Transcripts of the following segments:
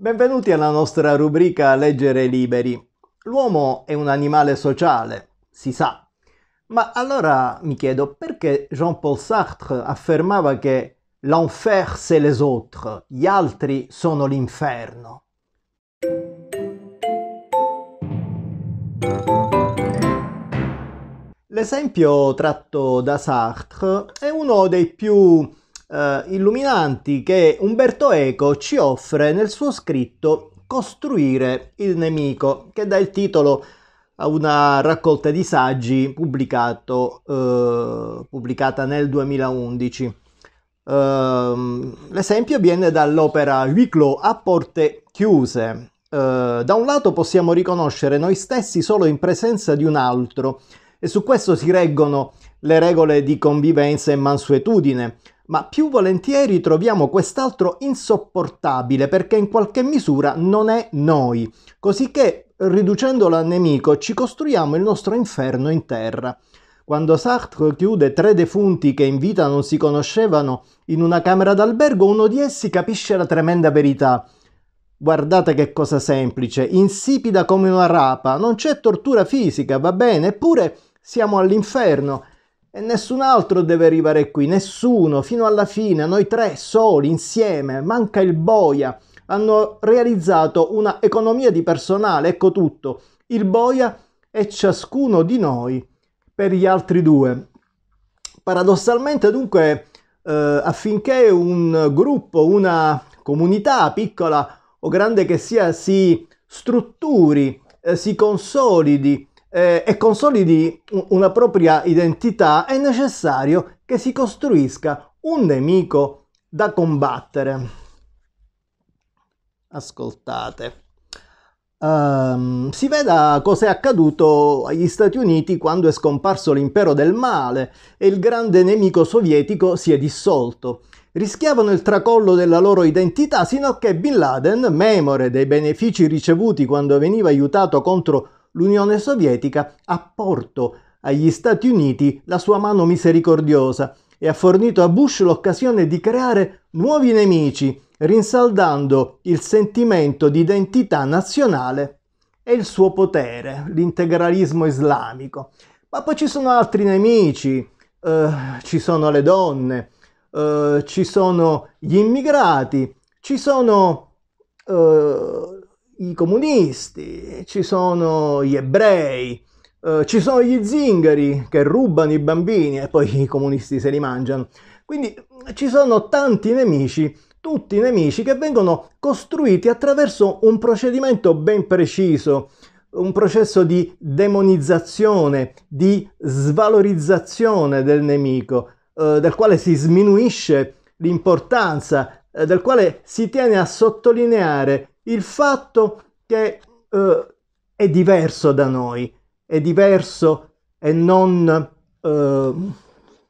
Benvenuti alla nostra rubrica Leggere liberi. L'uomo è un animale sociale, si sa. Ma allora mi chiedo perché Jean-Paul Sartre affermava che l'enfer c'est les autres, gli altri sono l'inferno. L'esempio tratto da Sartre è uno dei più eh, illuminanti che Umberto Eco ci offre nel suo scritto Costruire il nemico, che dà il titolo a una raccolta di saggi pubblicato, eh, pubblicata nel 2011. Eh, l'esempio viene dall'opera Huiclo a porte chiuse. Eh, da un lato possiamo riconoscere noi stessi solo in presenza di un altro e su questo si reggono le regole di convivenza e mansuetudine, ma più volentieri troviamo quest'altro insopportabile perché in qualche misura non è noi, cosicché riducendolo al nemico ci costruiamo il nostro inferno in terra. Quando Sartre chiude tre defunti che in vita non si conoscevano in una camera d'albergo, uno di essi capisce la tremenda verità. Guardate che cosa semplice, insipida come una rapa, non c'è tortura fisica, va bene, eppure siamo all'inferno e nessun altro deve arrivare qui, nessuno, fino alla fine, noi tre soli, insieme, manca il boia. Hanno realizzato una economia di personale, ecco tutto. Il boia è ciascuno di noi per gli altri due. Paradossalmente dunque, eh, affinché un gruppo, una comunità piccola o grande che sia, si strutturi, eh, si consolidi, eh, e consolidi una propria identità, è necessario che si costruisca un nemico da combattere. Ascoltate. Um, si veda cosa è accaduto agli Stati Uniti quando è scomparso l'impero del male e il grande nemico sovietico si è dissolto. Rischiavano il tracollo della loro identità sino a che Bin Laden, memore dei benefici ricevuti quando veniva aiutato contro l'Unione Sovietica ha porto agli Stati Uniti la sua mano misericordiosa e ha fornito a Bush l'occasione di creare nuovi nemici, rinsaldando il sentimento di identità nazionale e il suo potere, l'integralismo islamico. Ma poi ci sono altri nemici, eh, ci sono le donne, eh, ci sono gli immigrati, ci sono eh, i comunisti, ci sono gli ebrei, eh, ci sono gli zingari che rubano i bambini e poi i comunisti se li mangiano. Quindi mm, ci sono tanti nemici, tutti nemici che vengono costruiti attraverso un procedimento ben preciso, un processo di demonizzazione, di svalorizzazione del nemico, eh, del quale si sminuisce l'importanza, eh, del quale si tiene a sottolineare il fatto che eh, è diverso da noi, è diverso e non, eh,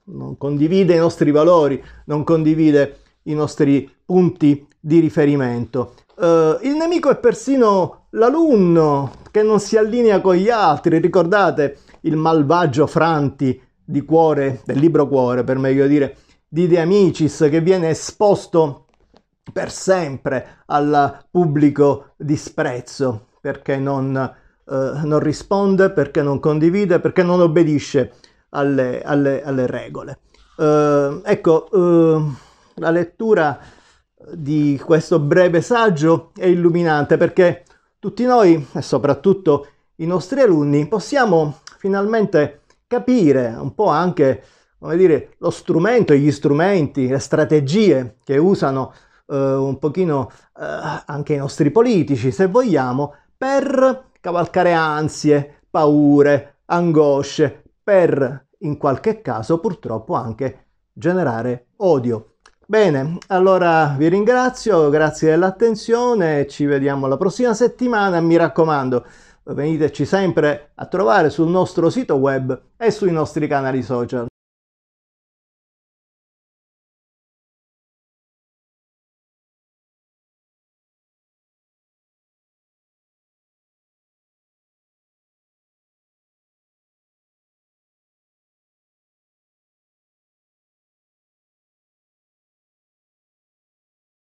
non condivide i nostri valori, non condivide i nostri punti di riferimento. Uh, il nemico è persino l'alunno che non si allinea con gli altri. Ricordate il malvagio Franti di cuore, del libro cuore per meglio dire, di De Amicis che viene esposto per sempre al pubblico disprezzo perché non, eh, non, risponde, perché non condivide, perché non obbedisce alle, alle, alle regole. Eh, ecco, eh, la lettura di questo breve saggio è illuminante perché tutti noi e soprattutto i nostri alunni possiamo finalmente capire un po' anche come dire, lo strumento, gli strumenti, le strategie che usano eh, un pochino eh, anche i nostri politici, se vogliamo, per cavalcare ansie, paure, angosce, per in qualche caso purtroppo anche generare odio. Bene, allora vi ringrazio, grazie dell'attenzione, ci vediamo la prossima settimana, mi raccomando veniteci sempre a trovare sul nostro sito web e sui nostri canali social.